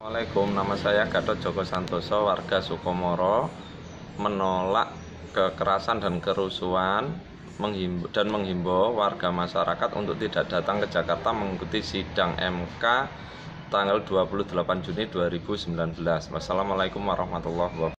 Assalamualaikum, nama saya Gatot Joko Santoso, warga Sukomoro, menolak kekerasan dan kerusuhan dan menghimbau warga masyarakat untuk tidak datang ke Jakarta mengikuti sidang MK tanggal 28 Juni 2019. Wassalamualaikum warahmatullahi wabarakatuh.